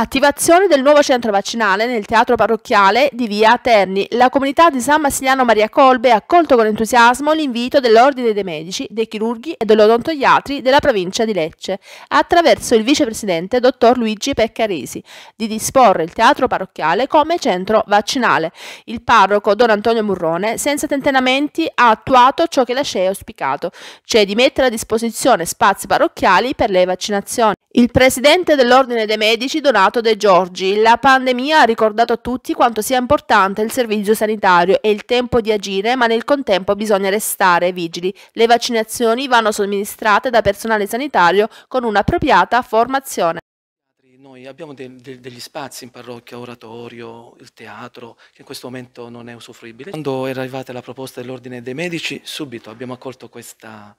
Attivazione del nuovo centro vaccinale nel teatro parrocchiale di via Terni. La comunità di San Massiliano Maria Colbe ha accolto con entusiasmo l'invito dell'Ordine dei Medici, dei Chirurghi e dell'Odontoiatri della provincia di Lecce, attraverso il vicepresidente dottor Luigi Peccaresi, di disporre il teatro parrocchiale come centro vaccinale. Il parroco Don Antonio Murrone, senza tentenamenti, ha attuato ciò che la CEA ha auspicato, cioè di mettere a disposizione spazi parrocchiali per le vaccinazioni. Il presidente dell'Ordine dei Medici Donato De Giorgi, la pandemia ha ricordato a tutti quanto sia importante il servizio sanitario e il tempo di agire, ma nel contempo bisogna restare vigili. Le vaccinazioni vanno somministrate da personale sanitario con un'appropriata formazione. Noi abbiamo de de degli spazi in parrocchia, oratorio, il teatro, che in questo momento non è usufruibile. Quando era arrivata la proposta dell'Ordine dei Medici, subito abbiamo accolto questa,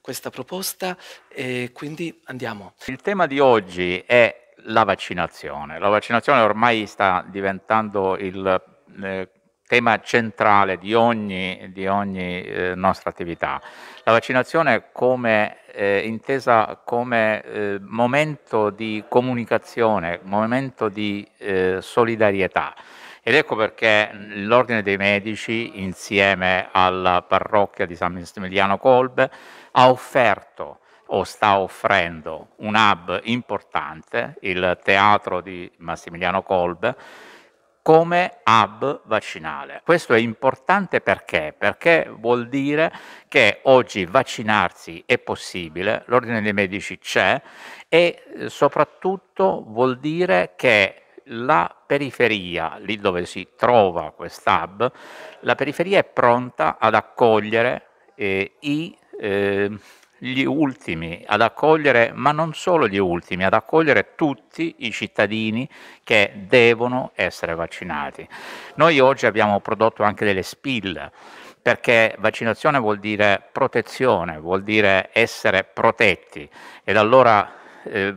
questa proposta e quindi andiamo. Il tema di oggi è la vaccinazione. La vaccinazione ormai sta diventando il eh, tema centrale di ogni, di ogni eh, nostra attività. La vaccinazione come eh, intesa come eh, momento di comunicazione, momento di eh, solidarietà. Ed ecco perché l'Ordine dei Medici, insieme alla parrocchia di San Massimiliano Colbe, ha offerto o sta offrendo un hub importante, il teatro di Massimiliano Colbe, come hub vaccinale. Questo è importante perché? Perché vuol dire che oggi vaccinarsi è possibile, l'ordine dei medici c'è e eh, soprattutto vuol dire che la periferia, lì dove si trova quest'hub, la periferia è pronta ad accogliere eh, i eh, gli ultimi ad accogliere, ma non solo gli ultimi, ad accogliere tutti i cittadini che devono essere vaccinati. Noi oggi abbiamo prodotto anche delle spill perché vaccinazione vuol dire protezione, vuol dire essere protetti ed allora eh,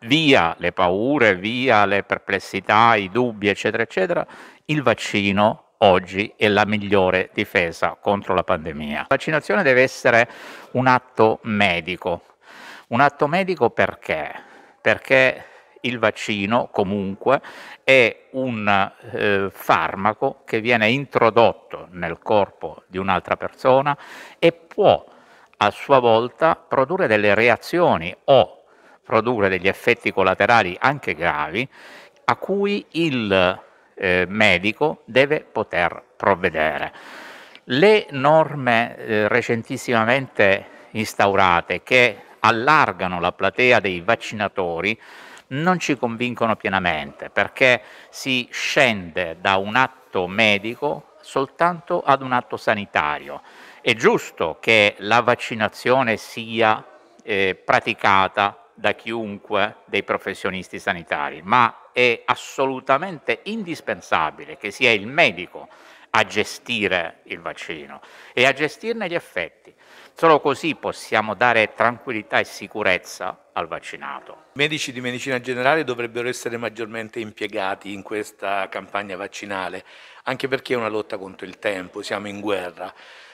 via le paure, via le perplessità, i dubbi, eccetera, eccetera, il vaccino oggi è la migliore difesa contro la pandemia. La vaccinazione deve essere un atto medico. Un atto medico perché? Perché il vaccino comunque è un eh, farmaco che viene introdotto nel corpo di un'altra persona e può a sua volta produrre delle reazioni o produrre degli effetti collaterali anche gravi a cui il eh, medico deve poter provvedere. Le norme eh, recentissimamente instaurate che allargano la platea dei vaccinatori non ci convincono pienamente perché si scende da un atto medico soltanto ad un atto sanitario. È giusto che la vaccinazione sia eh, praticata da chiunque dei professionisti sanitari, ma è assolutamente indispensabile che sia il medico a gestire il vaccino e a gestirne gli effetti. Solo così possiamo dare tranquillità e sicurezza al vaccinato. I medici di medicina generale dovrebbero essere maggiormente impiegati in questa campagna vaccinale, anche perché è una lotta contro il tempo, siamo in guerra.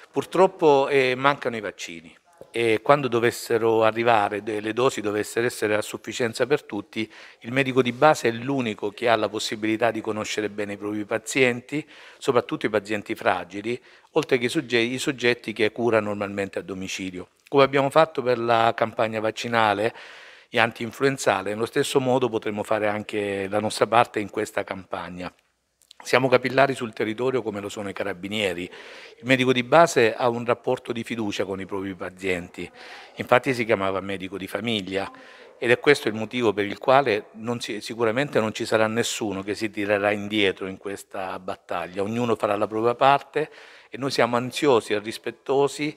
Purtroppo eh, mancano i vaccini e quando dovessero arrivare, le dosi dovessero essere a sufficienza per tutti, il medico di base è l'unico che ha la possibilità di conoscere bene i propri pazienti, soprattutto i pazienti fragili, oltre che i soggetti che cura normalmente a domicilio. Come abbiamo fatto per la campagna vaccinale e anti-influenzale, nello stesso modo potremmo fare anche la nostra parte in questa campagna. Siamo capillari sul territorio come lo sono i carabinieri. Il medico di base ha un rapporto di fiducia con i propri pazienti, infatti si chiamava medico di famiglia ed è questo il motivo per il quale non si, sicuramente non ci sarà nessuno che si tirerà indietro in questa battaglia, ognuno farà la propria parte e noi siamo ansiosi e rispettosi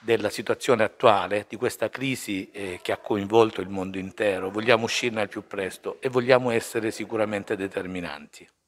della situazione attuale, di questa crisi eh, che ha coinvolto il mondo intero. Vogliamo uscirne al più presto e vogliamo essere sicuramente determinanti.